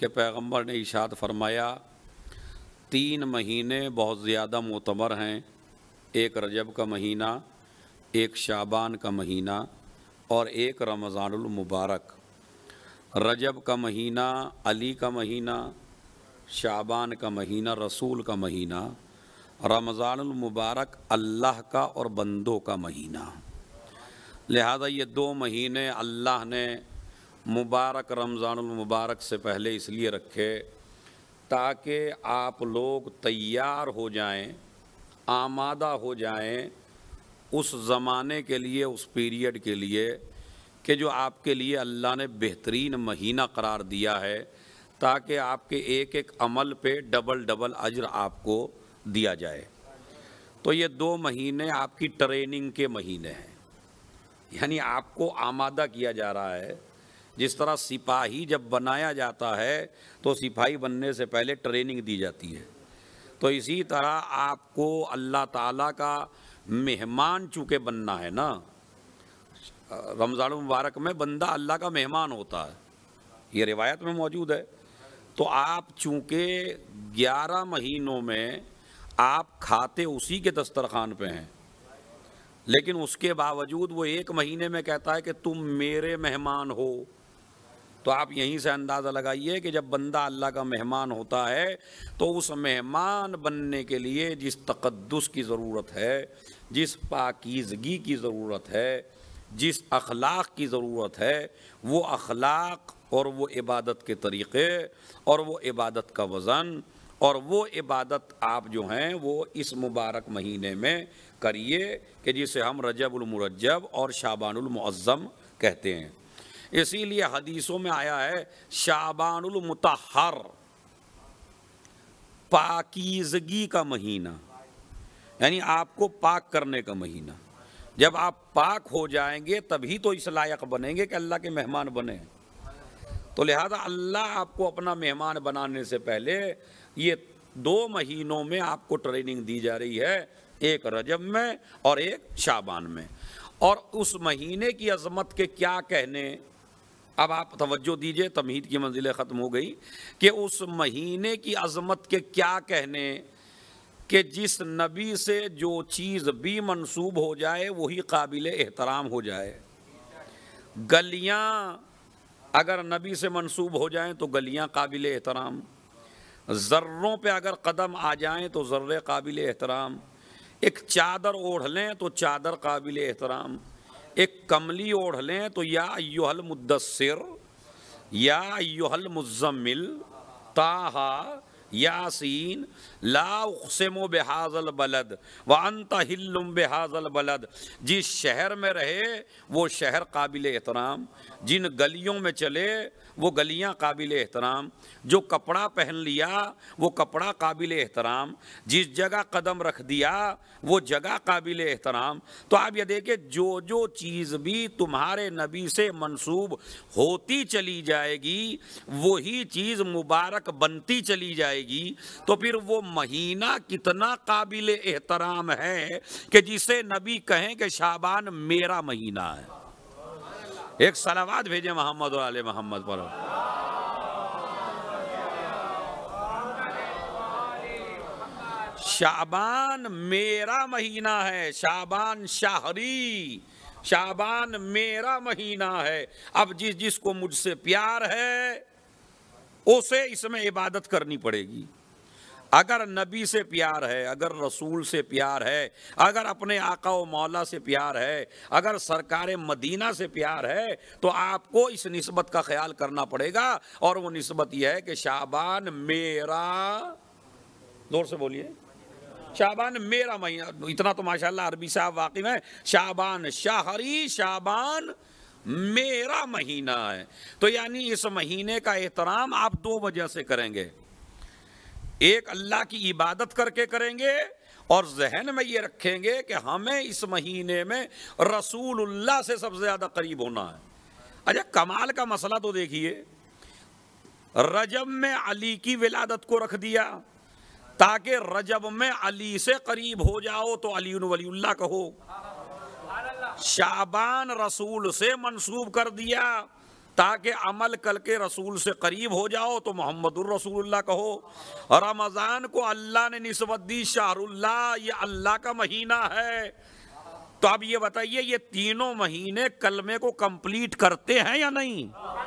के पैगंबर ने इशाद फरमाया तीन महीने बहुत ज़्यादा मोतबर हैं एक रजब का महीना एक शाबान का महीना और एक रमज़ानमबारक रजब का महीना अली का महीना शाबान का महीना रसूल का महीना रमज़ानमबारक अल्लाह का और बंदों का महीना लिहाजा ये दो महीने अल्लाह ने मुबारक रमज़ानमबारक से पहले इसलिए रखे ताकि आप लोग तैयार हो जाएं, आमादा हो जाएं उस ज़माने के लिए उस पीरियड के लिए कि जो आपके लिए अल्लाह ने बेहतरीन महीना करार दिया है ताकि आपके एक एक अमल पे डबल डबल अजर आपको दिया जाए तो ये दो महीने आपकी ट्रेनिंग के महीने हैं यानी आपको आमादा किया जा रहा है जिस तरह सिपाही जब बनाया जाता है तो सिपाही बनने से पहले ट्रेनिंग दी जाती है तो इसी तरह आपको अल्लाह ताला का मेहमान चूँकि बनना है ना रमज़ान मुबारक में बंदा अल्लाह का मेहमान होता है ये रिवायत में मौजूद है तो आप चूँकि ग्यारह महीनों में आप खाते उसी के दस्तरखान पे हैं लेकिन उसके बावजूद वो एक महीने में कहता है कि तुम मेरे मेहमान हो तो आप यहीं से अंदाज़ा लगाइए कि जब बंदा अल्लाह का मेहमान होता है तो उस मेहमान बनने के लिए जिस तकद्दस की ज़रूरत है जिस पाकिजगी की ज़रूरत है जिस अखलाक की ज़रूरत है वो अखलाक और वो इबादत के तरीक़े और वो इबादत का वज़न और वो इबादत आप जो हैं वो इस मुबारक महीने में करिए कि जिसे हम रजबुलमरजब और शाबानमज़म कहते हैं इसीलिए हदीसों में आया है शाबानमतहर पाकिजगी का महीना यानी आपको पाक करने का महीना जब आप पाक हो जाएंगे तभी तो इस लायक बनेंगे कि अल्लाह के मेहमान बने तो लिहाजा अल्लाह आपको अपना मेहमान बनाने से पहले ये दो महीनों में आपको ट्रेनिंग दी जा रही है एक रजब में और एक शाबान में और उस महीने की अजमत के क्या कहने अब आप तवज्जो दीजिए तमहीद की मंजिलें ख़त्म हो गई कि उस महीने की अजमत के क्या कहने कि जिस नबी से जो चीज़ भी मनसूब हो जाए वही काबिल एहतराम हो जाए गलियाँ अगर नबी से मंसूब हो जाएं तो गलियां काबिल एहतराम ज़र्रों पे अगर कदम आ जाएं तो ज़र्रे काबिल एहतराम एक चादर ओढ़ लें तो चादर काबिल एहतराम एक कमली ओढ़ लें तो या युहल मुदसर या युहल मुजम्मिल ताहा यासीन लाउसमो बेहाजल बलद व अनतहिल्लुम बेहाजल बलद जिस शहर में रहे वो शहर काबिल एहतराम जिन गलियों में चले वो गलियां काबिल एहतराम जो कपड़ा पहन लिया वो कपड़ा काबिल एहतराम जिस जगह कदम रख दिया वो जगह काबिल एहतराम तो आप ये देखिए जो जो चीज़ भी तुम्हारे नबी से मनसूब होती चली जाएगी वही चीज़ मुबारक बनती चली जाएगी जाएगी तो फिर वो महीना कितना काबिल एहतराम है कि जिसे नबी कहें कि शाबान मेरा महीना है एक सलावाद भेजे मोहम्मद और आले मोहम्मद पर शाबान मेरा महीना है शाबान शाहरी शाबान मेरा महीना है अब जिस जिसको मुझसे प्यार है उसे इसमें इबादत करनी पड़ेगी अगर नबी से प्यार है अगर रसूल से प्यार है अगर अपने आका व मौला से प्यार है अगर सरकार मदीना से प्यार है तो आपको इस नस्बत का ख्याल करना पड़ेगा और वो नस्बत यह है कि शाबान मेरा जोर से बोलिए शाबान मेरा महीना इतना तो माशाल्लाह अरबी साहब वाकिफ है शाबान शाहरी शाबान मेरा महीना है तो यानी इस महीने का एहतराम आप दो वजह से करेंगे एक अल्लाह की इबादत करके करेंगे और जहन में ये रखेंगे कि हमें इस महीने में रसूलुल्लाह से सबसे ज़्यादा करीब होना है अच्छा कमाल का मसला तो देखिए रजब में अली की विलादत को रख दिया ताकि रजब में अली से करीब हो जाओ तो अली वलील्ला कहो शाबान रसूल से मनसूब कर दिया ताकि अमल कल के रसूल से करीब हो जाओ तो मोहम्मद रसूल्ला कहो रमज़ान को अल्लाह ने नस्बत दी शाहरुल्ला ये अल्लाह का महीना है तो अब ये बताइए ये तीनों महीने कलमे को कंप्लीट करते हैं या नहीं